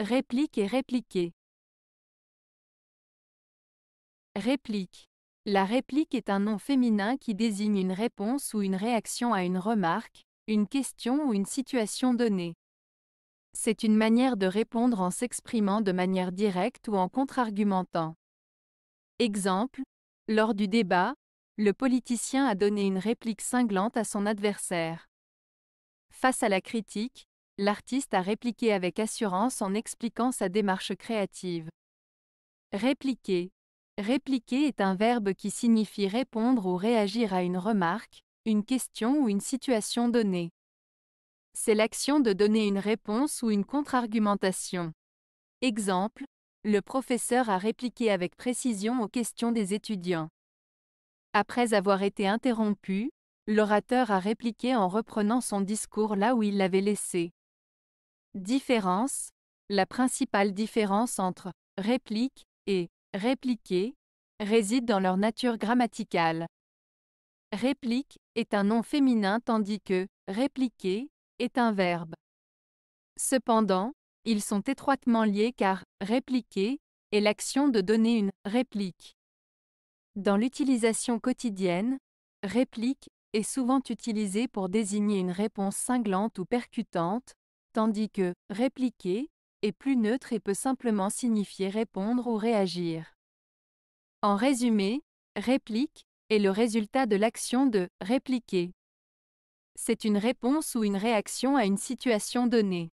Réplique et répliquer. Réplique. La réplique est un nom féminin qui désigne une réponse ou une réaction à une remarque, une question ou une situation donnée. C'est une manière de répondre en s'exprimant de manière directe ou en contre-argumentant. Exemple, lors du débat, le politicien a donné une réplique cinglante à son adversaire. Face à la critique, L'artiste a répliqué avec assurance en expliquant sa démarche créative. Répliquer. Répliquer est un verbe qui signifie répondre ou réagir à une remarque, une question ou une situation donnée. C'est l'action de donner une réponse ou une contre-argumentation. Exemple, le professeur a répliqué avec précision aux questions des étudiants. Après avoir été interrompu, l'orateur a répliqué en reprenant son discours là où il l'avait laissé. Différence. La principale différence entre réplique et répliquer réside dans leur nature grammaticale. Réplique est un nom féminin tandis que répliquer est un verbe. Cependant, ils sont étroitement liés car répliquer est l'action de donner une réplique. Dans l'utilisation quotidienne, réplique est souvent utilisée pour désigner une réponse cinglante ou percutante, tandis que répliquer est plus neutre et peut simplement signifier répondre ou réagir. En résumé, réplique est le résultat de l'action de répliquer. C'est une réponse ou une réaction à une situation donnée.